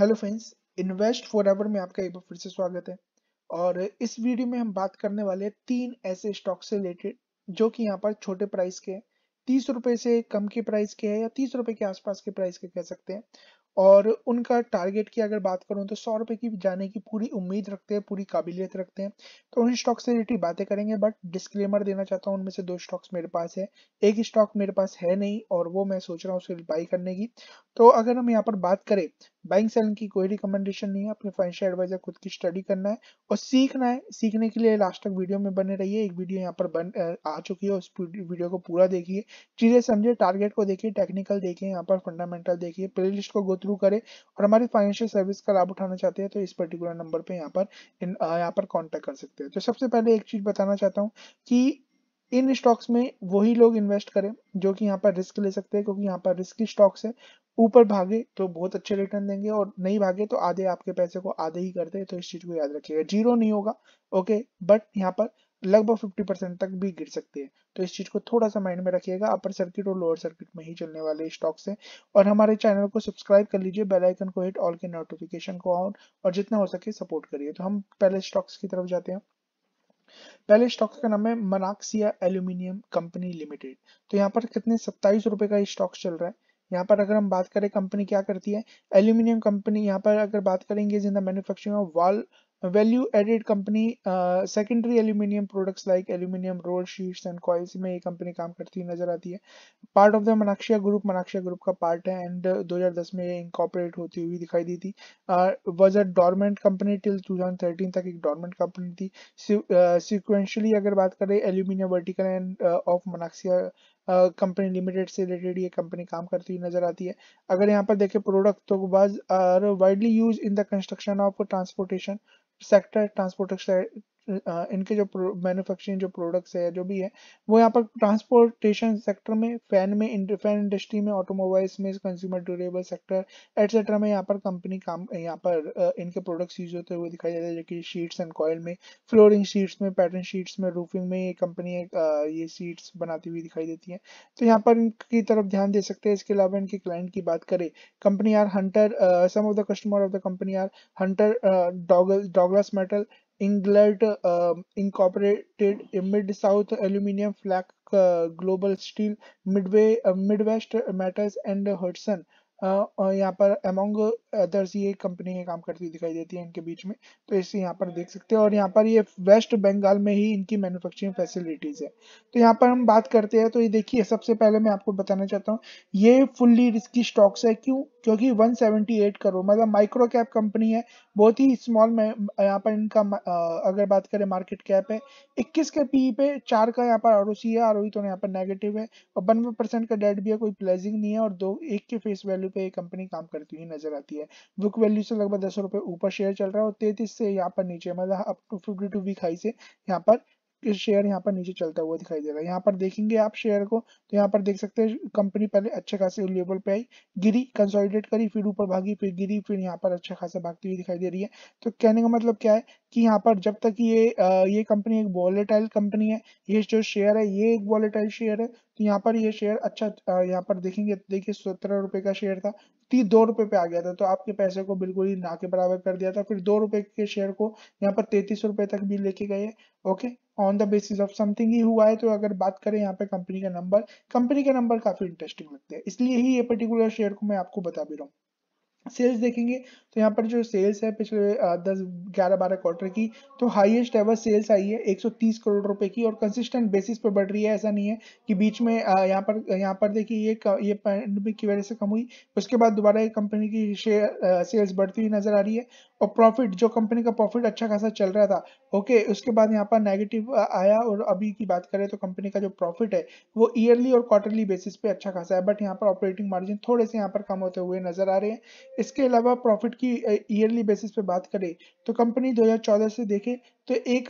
hello friends invest for ever में आपका एक बार फिर से स्वागत है और इस वीडियो में हम बात करने वाले हैं तीन ऐसे स्टॉक से रिलेटेड जो कि यहाँ पर छोटे प्राइस के हैं तीस रुपए से कम के प्राइस के हैं या तीस रुपए के आसपास के प्राइस के कह सकते हैं और उनका टारगेट की अगर बात करूँ तो सौ रुपए की जाने की पूरी उम्मीद रखते हैं पूरी काबिलियत रखते हैं तो उन स्टॉक से रिलेटेड बातें करेंगे बट डिस्क्लेमर देना चाहता हूँ उनमें से दो स्टॉक्स मेरे पास है एक स्टॉक मेरे पास है नहीं और वो मैं सोच रहा हूँ उसके बाई करने की तो अगर हम यहाँ पर बात करें बाइंग सेलिंग की कोई रिकमेंडेशन नहीं है अपने फाइनेंशियल एडवाइजर खुद की स्टडी करना है और सीखना है सीखने के लिए लास्ट तक वीडियो में बने रहिए एक वीडियो यहाँ पर बन आ चुकी है उस वीडियो को पूरा देखिए चीजें समझे टारगेट को देखिए टेक्निकल देखिए यहाँ पर फंडामेंटल देखिए प्ले को गो थ्रू करे और हमारी फाइनेंशियल सर्विस का लाभ उठाना चाहते हैं तो इस पर्टिकुलर नंबर पर यहाँ पर यहाँ पर कॉन्टेक्ट कर सकते हैं तो सबसे पहले एक चीज बताना चाहता हूँ कि इन स्टॉक्स में वही लोग इन्वेस्ट करें जो कि यहाँ पर रिस्क ले सकते हैं क्योंकि यहाँ पर रिस्की स्टॉक्स है ऊपर भागे तो बहुत अच्छे रिटर्न देंगे और नहीं भागे तो आधे आपके पैसे को आधे ही करते हैं तो इस चीज को याद रखिएगा जीरो नहीं होगा ओके बट यहाँ पर लगभग 50 परसेंट तक भी गिर सकते हैं तो इस चीज को थोड़ा सा माइंड में रखिएगा अपर सर्किट और लोअर सर्किट में ही चलने वाले स्टॉक्स हैं और हमारे चैनल को सब्सक्राइब कर लीजिए बेल आइकन को हिट ऑल के नोटिफिकेशन को ऑन और जितना हो सके सपोर्ट करिए तो हम पहले स्टॉक्स की तरफ जाते हैं पहले स्टॉक्स का नाम है मनाक्सिया एल्यूमिनियम कंपनी लिमिटेड तो यहाँ पर कितने सत्ताईस रुपए का स्टॉक चल रहा है यहाँ पर अगर हम बात करें कंपनी क्या करती है एल्यूमिनियम कंपनी यहाँ पर अगर बात करेंगे is in the manufacturing of wall value added company secondary aluminium products like aluminium roll sheets and coils में ये कंपनी काम करती हुई नजर आती है part of the Manaksia group Manaksia group का पार्ट है एंड 2010 में ये इंकॉपरेट होती हुई दिखाई दी थी was a dormant company till 2013 तक एक डॉर्मेंट कंपनी थी सिक्वेंशली uh, अगर बात करें aluminium vertical end of Manaksia company limited से रिलेटेड ये कंपनी काम करती हुई नजर आती है अगर यहाँ पर देखें प्रोडक्ट तो बाज are widely use in the construction of transportation sector transportation इनके जो मैन्युफैक्चरिंग जो प्रोडक्ट्स है जो भी है वो यहाँ पर ट्रांसपोर्टेशन सेक्टर में फैन में फैन इंडस्ट्री में ऑटोमोबाइल्स में कंज्यूमर ड्यूरेबल सेक्टर एटसेट्रा में यहाँ पर कंपनी काम यहाँ पर इनके प्रोडक्ट्स यूज होते हुए दिखाई देते हैं जो कि शीट्स एंड कॉयल में फ्लोरिंग शीट्स में पैटर्न शीट्स में रूफिंग में ये कंपनी ये शीट्स बनाती हुई दिखाई देती है तो यहाँ पर इनकी तरफ ध्यान दे सकते हैं इसके अलावा इनके क्लाइंट की बात करें company are Hunter some of the customer of the company are Hunter डॉगल Douglas metal England um, uh, Mid South aluminium Flack Global steel Midway Steel Midway uh, Midwest uh, यहाँ पर अमोंग अदर्स ये company है काम करती दिखाई देती है इनके बीच में तो इसे यहाँ पर देख सकते हैं और यहाँ पर ये वेस्ट बंगाल में ही इनकी मैन्युफैक्चरिंग फैसिलिटीज है तो यहाँ पर हम बात करते हैं तो ये देखिए सबसे पहले मैं आपको बताना चाहता हूँ ये फुल्ली रिस्की स्टॉक्स है क्यों जो कि 178 करोड़ मतलब माइक्रो कैप कंपनी है बहुत ही स्मॉल में यहाँ पर इनका अगर बात करें मार्केट कैप है 21 के पी पे चार का यहाँ पर आर है आर e तो यहाँ पर नेगेटिव है और बनवे परसेंट का डेट भी है कोई प्लेजिंग नहीं है और दो एक के फेस वैल्यू पे ये कंपनी काम करती हुई नजर आती है बुक वैल्यू से लगभग दस ऊपर शेयर चल रहा है और तैतीस से यहाँ पर नीचे मतलब up to fifty two week high से यहाँ पर शेयर यहाँ पर नीचे चलता हुआ दिखाई देगा यहाँ पर देखेंगे आप शेयर को तो यहाँ पर देख सकते हैं कंपनी पहले अच्छे खासे लेवल पे आई गिरी कंसोलिडेट करी फिर ऊपर भागी फिर गिरी फिर यहाँ पर अच्छा खासा भागती हुई दिखाई दे रही है तो कहने का मतलब क्या है कि यहाँ पर जब तक ये आ, ये कंपनी एक वॉलेटाइल कंपनी है ये जो शेयर है ये एक वॉलेटाइल शेयर है तो यहाँ पर ये शेयर अच्छा यहाँ पर देखेंगे देखिए सत्रह रुपए का शेयर था तीस तो दो रुपए पे आ गया था तो आपके पैसे को बिल्कुल ही ना के बराबर कर दिया था फिर दो रुपए के शेयर को यहाँ पर तैतीस रुपए तक भी लेके गए okay on the basis of something ही हुआ है तो अगर बात करें यहाँ पे कंपनी का नंबर कंपनी का नंबर काफी इंटरेस्टिंग लगते हैं इसलिए ही ये पर्टिकुलर शेयर को मैं आपको बता भी रहा हूँ सेल्स देखेंगे तो यहाँ पर जो सेल्स है पिछले दस ग्यारह बारह क्वार्टर की तो हाईएस्ट एवर सेल्स आई है 130 करोड़ रुपए की और कंसिस्टेंट बेसिस पर बढ़ रही है ऐसा नहीं है कि बीच में यहाँ पर यहाँ पर देखिए ये ये पैंडमिक की वजह से कम हुई उसके बाद दोबारा ये कंपनी की शेयर सेल्स बढ़ती हुई नजर आ रही है और प्रॉफिट जो कंपनी का प्रॉफिट अच्छा खासा चल रहा था ओके okay, उसके बाद यहाँ पर नेगेटिव आया और अभी की बात करें तो कंपनी का जो प्रॉफिट है वो ईयरली और क्वार्टरली बेसिस पे अच्छा खासा है बट यहाँ पर ऑपरेटिंग मार्जिन थोड़े से यहाँ पर कम होते हुए नजर आ रहे हैं इसके अलावा प्रॉफिट की ईयरली बेसिस पे बात करें तो कंपनी दो से देखे तो एक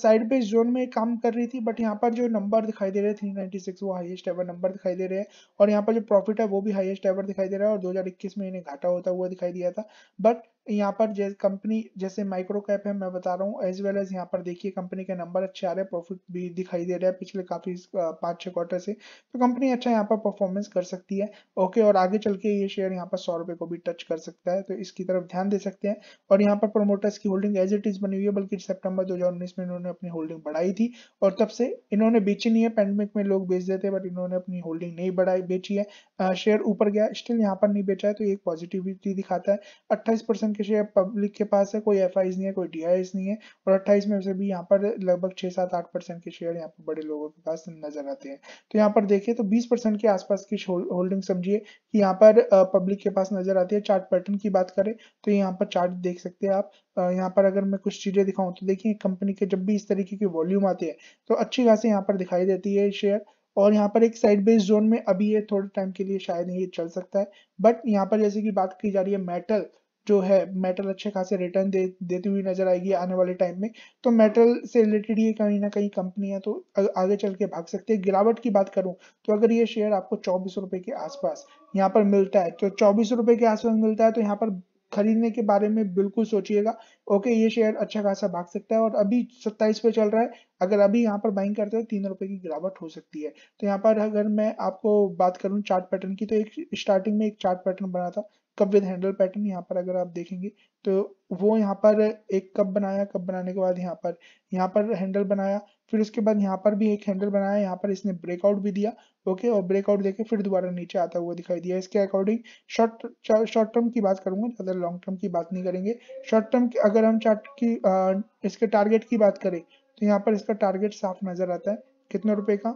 साइड बेस जोन में काम कर रही थी बट यहाँ पर जो नंबर दिखाई दे रहे थ्री नाइनटी सिक्स वो हाईएस्ट एवर नंबर दिखाई दे रहे हैं और यहाँ पर जो प्रॉफिट है वो भी हाईएस्ट एवर दिखाई दे रहा है और 2021 में इन्हें घाटा होता हुआ दिखाई दिया था बट यहाँ पर जैसे कंपनी जैसे माइक्रो कैप है मैं बता रहा हूँ एज वेल एज यहाँ पर देखिए कंपनी के नंबर अच्छे आ रहे हैं प्रॉफिट भी दिखाई दे रहा है पिछले काफी पाँच छह क्वार्टर से तो कंपनी अच्छा यहाँ पर परफॉर्मेंस कर सकती है ओके और आगे चल के ये शेयर यहाँ पर सौ रुपये को भी टच कर सकता है तो इसकी तरफ ध्यान दे सकते हैं और यहाँ पर प्रोमोटर्स की होल्डिंग एज इट इज बनी हुई है बल्कि सेप्टेम्बर दिसंबर 2019 में इन्होंने अपनी होल्डिंग बढ़ाई थी और तब से इन्होंने बेची नहीं है पैंडमिक में लोग बेच देते बट इन्होंने अपनी होल्डिंग नहीं बढ़ाई बेची है शेयर ऊपर गया स्टिल यहाँ पर नहीं बेचा है तो एक पॉजिटिविटी दिखाता है अट्ठाईस के शेयर पब्लिक के पास है कोई एफ नहीं है कोई डी नहीं है और अट्ठाईस में से भी यहाँ पर लगभग छह सात आठ के शेयर यहाँ पर बड़े लोगों के पास नजर आते हैं तो यहाँ पर देखिए तो बीस के आसपास की होल्डिंग समझिए कि यहाँ पर पब्लिक के पास नजर आती है चार्ट पैटर्न की बात करें तो यहाँ पर चार्ट देख सकते हैं आप यहाँ पर अगर मैं कुछ चीजें दिखाऊं तो देखिए देखें कंपनी के जब भी इस तरीके की वॉल्यूम आती है तो अच्छी खास यहाँ पर दिखाई देती है शेयर और यहाँ पर एक साइड बेस जोन में अभी ये थोड़े टाइम के लिए शायद ये चल सकता है बट यहाँ पर जैसे कि बात की जा रही है मेटल जो है मेटल अच्छे खासे रिटर्न दे देती हुई नजर आएगी आने वाले टाइम में तो मेटल से रिलेटेड ये कहीं ना कहीं कंपनी है तो आगे चल के भाग सकते हैं गिरावट की बात करूं तो अगर ये शेयर आपको चौबीस रुपए के आसपास यहाँ पर मिलता है तो चौबीस रुपए के आसपास मिलता है तो यहाँ पर खरीदने के बारे में बिल्कुल सोचिएगा ओके ये शेयर अच्छा खासा भाग सकता है और अभी सत्ताईस पे चल रहा है अगर अभी यहाँ पर बाइंग करते हो तीन रुपए की गिरावट हो सकती है तो यहाँ पर अगर मैं आपको बात करूँ चार्ट पैटर्न की तो एक स्टार्टिंग में एक चार्ट पैटर्न बना था कप विद हैंडल पैटर्न यहाँ पर अगर आप देखेंगे तो वो यहाँ पर एक कप बनाया कप बनाने के बाद यहाँ पर यहाँ पर हैंडल बनाया फिर उसके बाद यहाँ पर भी एक हैंडल बनाया यहाँ पर इसने ब्रेकआउट भी दिया ओके और ब्रेकआउट देके फिर दोबारा नीचे आता हुआ दिखाई दिया इसके अकॉर्डिंग शॉर्ट शॉर्ट टर्म की बात करूंगा ज़्यादा लॉन्ग टर्म की बात नहीं करेंगे शॉर्ट टर्म की अगर हम चार्ट की आ, इसके टारगेट की बात करें तो यहाँ पर इसका टारगेट साफ नजर आता है कितने रुपए का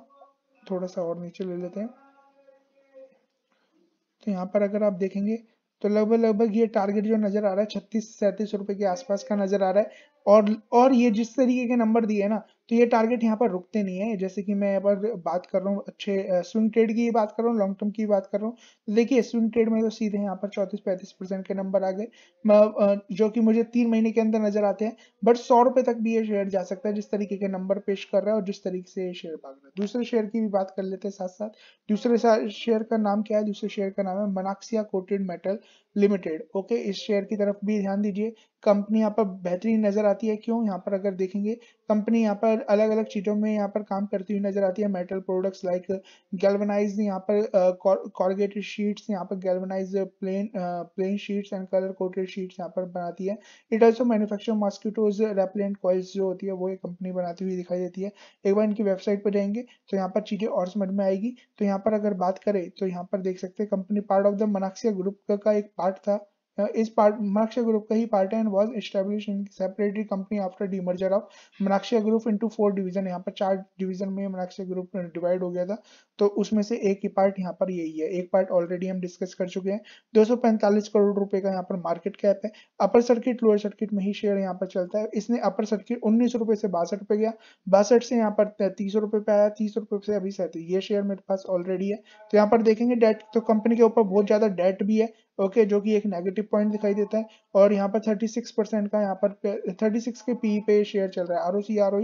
थोड़ा सा और नीचे ले लेते हैं तो यहाँ पर अगर आप देखेंगे तो लगभग लगभग ये टारगेट जो नजर आ रहा है छत्तीस सैंतीस रुपए के आसपास का नजर आ रहा है और और ये जिस तरीके के नंबर दिए ना तो ये टारगेट यहाँ पर रुकते नहीं है जैसे कि मैं यहाँ पर बात कर रहा हूँ अच्छे स्विंग ट्रेड की बात कर रहा हूँ लॉन्ग टर्म की बात कर रहा हूँ तो देखिए स्विंग ट्रेड में तो सीधे यहाँ पर चौतीस पैंतीस परसेंट के नंबर आ गए जो कि मुझे तीन महीने के अंदर नजर आते हैं बट सौ रुपए तक भी ये शेयर जा सकता है जिस तरीके के नंबर पेश कर रहा है और जिस तरीके से ये शेयर भाग रहा है दूसरे शेयर की भी बात कर लेते हैं साथ साथ दूसरे शेयर का नाम क्या है दूसरे शेयर का नाम है Manaksia coated metal limited okay इस शेयर की तरफ भी ध्यान दीजिए कंपनी यहाँ पर बेहतरीन नजर आती है क्यों यहाँ पर अगर देखेंगे कंपनी यहाँ पर अलग अलग चीजों में यहाँ पर काम करती हुई नजर आती है मेटल प्रोडक्ट्स लाइक गैल्वनाइज यहाँ पर कॉर्गेटेड शीट्स यहाँ पर galvanize plain plain sheets and colour coated sheets यहाँ पर बनाती है it also manufacture mosquitoes repellent coils जो होती है वो ये कंपनी बनाती हुई दिखाई देती है एक बार इनकी वेबसाइट पर जाएंगे तो यहाँ पर चीजें और समझ में आएगी तो यहाँ पर अगर बात करें तो यहाँ पर देख सकते हैं company part of the Manaksia group का एक पार्ट था इस पार्ट मनाक्ष ग्रुप का ही पार्ट है and was establish in separated company after demerger of Manaksia group into four division यहाँ पर चार डिवीजन में मनाक्ष ग्रुप डिवाइड हो गया था तो उसमें से एक ही पार्ट यहाँ पर यही है एक पार्ट ऑलरेडी हम डिस्कस कर चुके हैं 245 करोड़ रुपए का यहाँ पर मार्केट कैप है अपर सर्किट लोअर सर्किट में ही शेयर यहाँ पर चलता है इसने अपर सर्किट उन्नीस रुपए से बासठ रुपए गया बासठ से यहाँ पर तीस रुपए पे आया तीस रुपए से अभी सैंतीस ये शेयर मेरे पास ऑलरेडी है तो यहाँ पर देखेंगे डेट तो कंपनी के ऊपर बहुत ज्यादा डेट भी है ओके जो कि एक नेगेटिव पॉइंट दिखाई देता है और यहाँ पर 36 परसेंट का यहाँ पर 36 के पी पे शेयर चल रहा है R O C R O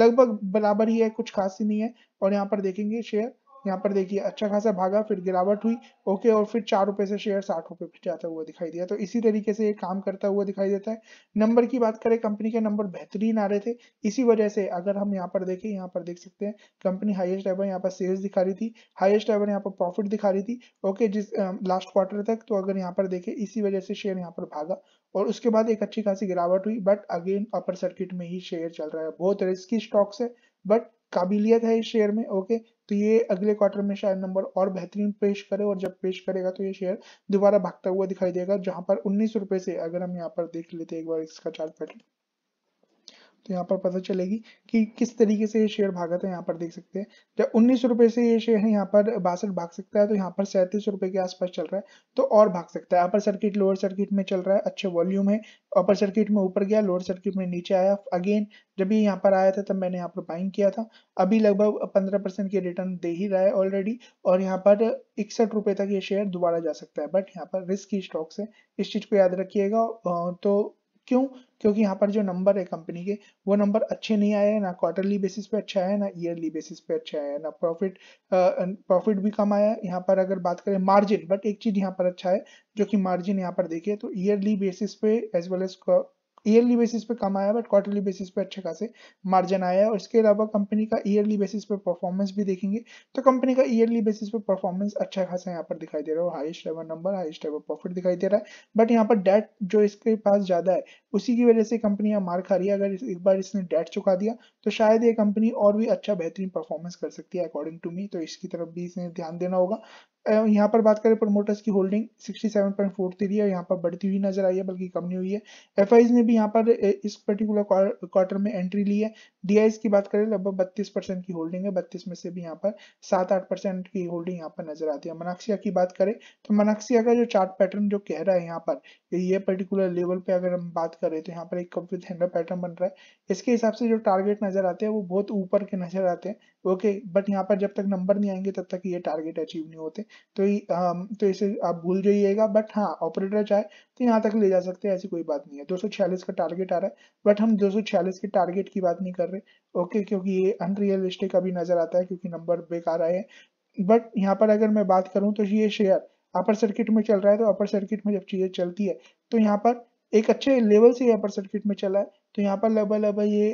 लगभग बराबर ही है कुछ खास ही नहीं है और यहाँ पर देखेंगे शेयर यहाँ पर देखिए अच्छा खासा भागा फिर गिरावट हुई ओके और फिर चार रुपए से शेयर साठ रुपए पे जाता हुआ दिखाई दिया तो इसी तरीके से ये काम करता हुआ दिखाई देता है नंबर की बात करें कंपनी के नंबर बेहतरीन आ रहे थे इसी वजह से अगर हम यहाँ पर देखें यहाँ पर देख सकते हैं कंपनी हाइएस्ट एवर यहाँ पर सेल्स दिखा रही थी हाइएस्ट एवर यहाँ पर प्रॉफिट दिखा रही थी ओके जिस लास्ट क्वार्टर तक तो अगर यहाँ पर देखे इसी वजह से शेयर यहाँ पर भागा और उसके बाद एक अच्छी खासी गिरावट हुई बट अगेन अपर सर्किट में ही शेयर चल रहा है बहुत रिस्की स्टॉक्स है बट काबिलियत है इस शेयर में ओके तो ये अगले क्वार्टर में शायद नंबर और बेहतरीन पेश करे और जब पेश करेगा तो ये शेयर दोबारा भागता हुआ दिखाई देगा जहां पर उन्नीस रुपए से अगर हम यहाँ पर देख लेते हैं एक बार इसका चार्ट पैटर्न तो यहाँ पर पता चलेगी कि किस तरीके से ये शेयर भागा था यहाँ पर देख सकते हैं जब उन्नीस रुपए से ये शेयर है यहाँ पर बासठ भाग सकता है तो यहाँ पर सैंतीस रुपए के आसपास चल रहा है तो और भाग सकता है अपर सर्किट लोअर सर्किट में चल रहा है अच्छे वॉल्यूम है अपर सर्किट में ऊपर गया लोअर सर्किट में नीचे आया अगेन जब ये यहाँ पर आया था तब मैंने यहाँ पर बाइंग किया था अभी लगभग पंद्रह परसेंट के रिटर्न दे ही रहा है ऑलरेडी और यहाँ पर इकसठ रुपए तक ये शेयर दोबारा जा सकता है बट यहाँ पर रिस्क स्टॉक्स है इस चीज को याद रखिएगा तो क्यों क्योंकि यहाँ पर जो नंबर है कंपनी के वो नंबर अच्छे नहीं आए हैं ना क्वार्टरली बेसिस पे अच्छा है ना ईयरली बेसिस पे अच्छा है ना प्रॉफिट प्रॉफिट भी कम आया यहाँ पर अगर बात करें मार्जिन बट एक चीज यहाँ पर अच्छा है जो कि मार्जिन यहाँ पर देखिए तो ईयरली बेसिस पे as well as yearly basis पे कम आया बट क्वार्टरली बेसिस पे अच्छे खासे मार्जिन आया है और इसके अलावा कंपनी का ईयरली बेसिस पे परफॉर्मेंस भी देखेंगे तो कंपनी का ईयरली बेसिस पे परफॉर्मेंस अच्छा खासा यहाँ पर दिखाई दे रहा है highest level number highest level profit दिखाई दे रहा है बट यहाँ पर डेट जो इसके पास ज्यादा है उसी की वजह से कंपनी यहाँ मार खा रही है अगर एक बार इसने डेट चुका दिया तो शायद ये कंपनी और भी अच्छा बेहतरीन परफॉर्मेंस कर सकती है अकॉर्डिंग टू मी तो इसकी तरफ भी इसने ध्यान देना होगा यहाँ पर बात करें प्रमोटर्स की होल्डिंग 67.43 है यहाँ पर बढ़ती हुई नजर आई है बल्कि कम नहीं हुई है एफ ने भी यहाँ पर इस पर्टिकुलर क्वार्टर में एंट्री ली है डीआईज की बात करें लगभग बत्तीस परसेंट की होल्डिंग है बत्तीस में से भी यहाँ पर सात आठ परसेंट की होल्डिंग यहाँ पर नजर आती है मनाक्सिया की बात करें तो मनाक्सिया का जो चार्ट पैटर्न जो कह रहा है यहाँ पर ये पर्टिकुलर लेवल पे अगर हम बात करें तो यहाँ पर एक कप विथ हैंडल पैटर्न बन रहा है इसके हिसाब से जो टारगेट नजर आते हैं वो बहुत ऊपर के नजर आते हैं ओके बट यहाँ पर जब तक नंबर नहीं आएंगे तब तक ये टारगेट अचीव नहीं होते तो तो इसे आप भूल जाइएगा बट हाँ ऑपरेटर चाहे तो यहाँ तक ले जा सकते हैं ऐसी कोई बात नहीं है 246 का टारगेट आ रहा है बट हम 246 के टारगेट की बात नहीं कर रहे ओके क्योंकि ये अनरियलिस्टिक अभी नजर आता है क्योंकि नंबर बेकार आए हैं बट यहाँ पर अगर मैं बात करूँ तो ये शेयर अपर सर्किट में चल रहा है तो अपर सर्किट में जब चीजें चलती है तो यहाँ पर एक अच्छे लेवल से अपर सर्किट में चला है तो यहाँ पर लगभग लगभग ये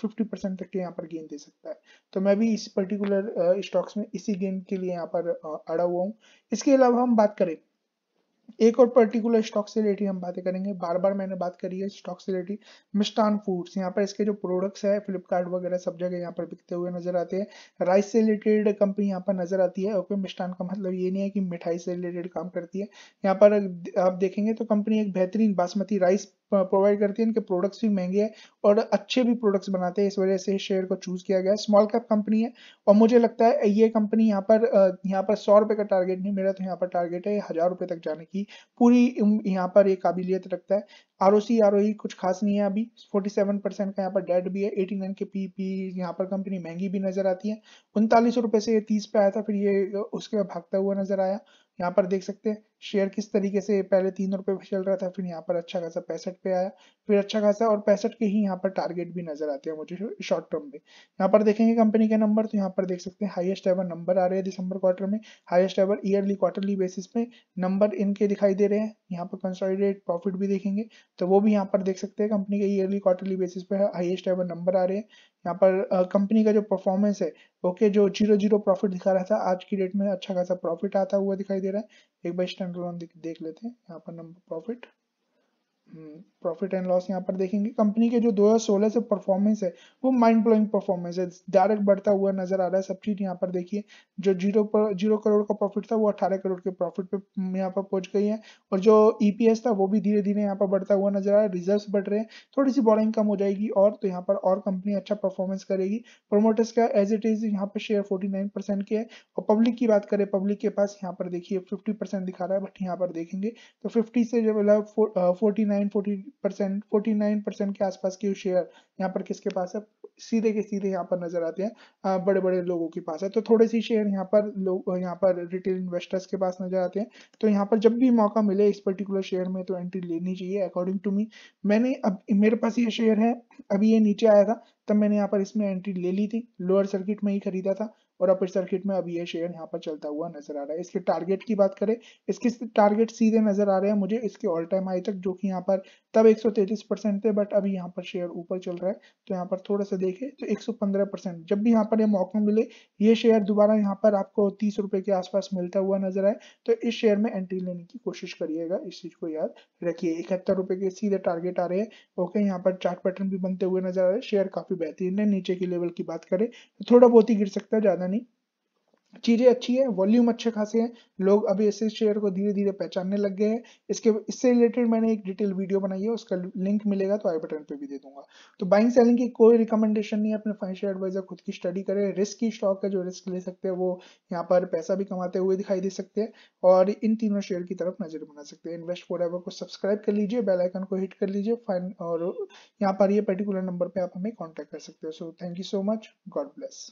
फिफ्टी परसेंट तक के यहाँ पर गेन दे सकता है तो मैं भी इस पर्टिकुलर स्टॉक्स में इसी गेन के लिए यहाँ पर अड़ा हुआ हूँ इसके अलावा हम बात करें एक और पर्टिकुलर स्टॉक से रिलेटेड हम बातें करेंगे बार बार मैंने बात करी है स्टॉक से रिलेटेड मिस्टान फूड्स यहाँ पर इसके जो प्रोडक्ट्स है फ्लिपकार्ट वगैरह सब जगह यहाँ पर बिकते हुए नजर आते हैं राइस से रिलेटेड कंपनी यहाँ पर नजर आती है ओके मिस्टान का मतलब ये नहीं है कि मिठाई से रिलेटेड काम करती है यहाँ पर आप देखेंगे तो कंपनी एक बेहतरीन बासमती राइस प्रोवाइड करती है इनके प्रोडक्ट्स भी महंगे हैं और अच्छे भी प्रोडक्ट्स बनाते हैं इस वजह से शेयर को चूज किया गया स्मॉल कैप कंपनी है और मुझे लगता है ये कंपनी यहाँ पर यहाँ पर सौ रुपए का टारगेट नहीं मेरा तो यहाँ पर टारगेट है हज़ार रुपए तक जाने की पूरी यहाँ पर ये काबिलियत रखता है R O C R O कुछ खास नहीं है अभी सेवन परसेंट का यहाँ पर डेट भी है नाइन के पी पी यहाँ पर कंपनी महंगी भी नजर आती है उनतालीस रुपये से ये तीस पे आया था फिर ये उसके बाद भागता हुआ नजर आया यहाँ पर देख सकते हैं शेयर किस तरीके से पहले तीन रुपए पे चल रहा था फिर यहाँ पर अच्छा खासा पैंसठ पे आया फिर अच्छा खासा और पैंसठ के ही यहाँ पर टारगेट भी नजर आते हैं मुझे शॉर्ट टर्म में यहाँ पर देखेंगे कंपनी के नंबर तो यहाँ पर देख सकते हैं हाईएस्ट एवर नंबर आ रहे हैं दिसंबर क्वार्टर में highest ever yearly quarterly basis पे नंबर इनके दिखाई दे रहे हैं यहाँ पर कंसोलिडेट प्रॉफिट भी देखेंगे तो वो भी यहाँ पर देख सकते हैं कंपनी के ईयरली क्वार्टरली बेसिस पे हाईएस्ट एवर नंबर आ रहे हैं यहाँ पर कंपनी का जो परफॉर्मेंस है ओके जो जीरो जीरो प्रॉफिट दिखा रहा था आज की डेट में अच्छा खासा प्रॉफिट आता हुआ दिखाई दे रहा है एक बार स्टैंडर्ड देख लेते हैं यहाँ पर number profit profit and loss यहाँ पर देखेंगे कंपनी के जो 2016 से परफॉर्मेंस है वो माइंड ब्लोइंग परफॉर्मेंस है डायरेक्ट बढ़ता हुआ नजर आ रहा है सब चीज यहाँ पर देखिए जो जीरो पर जीरो करोड़ का प्रॉफिट था वो अठारह करोड़ के प्रॉफिट पे यहाँ पर पहुंच गई है और जो ईपीएस e था वो भी धीरे धीरे यहाँ पर बढ़ता हुआ नजर आ रहा है रिजर्व बढ़ रहे हैं थोड़ी सी बॉरिंग कम हो जाएगी और तो यहाँ पर और कंपनी अच्छा परफॉर्मेंस करेगी प्रोमोटर्स का एज इट इज यहाँ पर शेयर फोर्टी नाइन परसेंट के है और पब्लिक की बात करें पब्लिक के पास यहाँ पर देखिए फिफ्टी परसेंट दिखा रहा है बट यहाँ पर देखेंगे तो फिफ्टी से जो फोर्टी मतलब नाइन 49% के आसपास की शेयर यहाँ पर किसके पास है सीधे के सीधे यहाँ पर नजर आते हैं बड़े बड़े लोगों के पास है तो थोड़े सी शेयर यहाँ पर लोग यहाँ पर रिटेल इन्वेस्टर्स के पास नजर आते हैं तो यहाँ पर जब भी मौका मिले इस पर्टिकुलर शेयर में तो एंट्री लेनी चाहिए अकॉर्डिंग टू मी मैंने अब मेरे पास ये शेयर है अभी ये नीचे आया था तब मैंने यहाँ पर इसमें एंट्री ले ली थी लोअर सर्किट में ही खरीदा था और अपर सर्किट में अभी ये शेयर यहाँ पर चलता हुआ नजर आ रहा है इसके टारगेट की बात करें इसके टारगेट सीधे नजर आ रहे हैं मुझे इसके ऑल टाइम हाई तक जो कि यहाँ पर तब 133 परसेंट थे बट अभी यहाँ पर शेयर ऊपर चल रहा है तो यहाँ पर थोड़ा सा देखें तो 115 परसेंट जब भी यहाँ पर ये यह मौका मिले ये शेयर दोबारा यहाँ पर आपको तीस रुपए के आसपास मिलता हुआ नजर आए तो इस शेयर में एंट्री लेने की कोशिश करिएगा इस चीज को याद रखिए इकहत्तर रुपए के सीधे टारगेट आ रहे हैं ओके यहाँ पर चार्ट पैटर्न भी बनते हुए नजर आ रहे हैं शेयर काफी बेहतरीन है नीचे की लेवल की बात करें तो थोड़ा बहुत ही गिर सकता है ज्यादा नहीं चीजें अच्छी है वॉल्यूम अच्छे खासे हैं लोग अभी ऐसे शेयर को धीरे धीरे पहचानने लग गए हैं इसके इससे रिलेटेड मैंने एक डिटेल वीडियो बनाई है उसका लिंक मिलेगा तो आई बटन पे भी दे दूंगा तो बाइंग सेलिंग की कोई रिकमेंडेशन नहीं है अपने फाइनेंशियल एडवाइजर खुद की स्टडी करें रिस्क की स्टॉक है जो रिस्क ले सकते हैं वो यहाँ पर पैसा भी कमाते हुए दिखाई दे सकते हैं और इन तीनों शेयर की तरफ नजर बना सकते हैं इन्वेस्ट फॉर को सब्सक्राइब कर लीजिए बेलाइकन को हिट कर लीजिए फाइन और यहाँ पर ये पर्टिकुलर नंबर पर आप हमें कॉन्टेक्ट कर सकते हो so thank you so much God bless